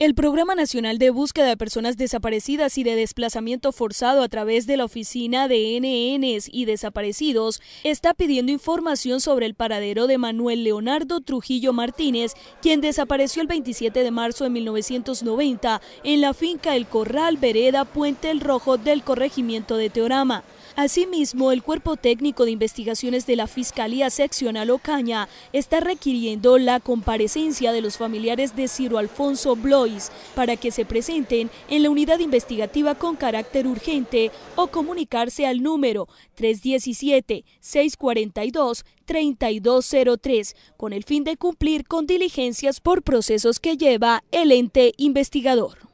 El Programa Nacional de Búsqueda de Personas Desaparecidas y de Desplazamiento Forzado a través de la Oficina de NNs y Desaparecidos está pidiendo información sobre el paradero de Manuel Leonardo Trujillo Martínez, quien desapareció el 27 de marzo de 1990 en la finca El Corral, Vereda, Puente El Rojo del corregimiento de Teorama. Asimismo, el Cuerpo Técnico de Investigaciones de la Fiscalía Seccional Ocaña está requiriendo la comparecencia de los familiares de Ciro Alfonso Blot para que se presenten en la unidad investigativa con carácter urgente o comunicarse al número 317-642-3203 con el fin de cumplir con diligencias por procesos que lleva el ente investigador.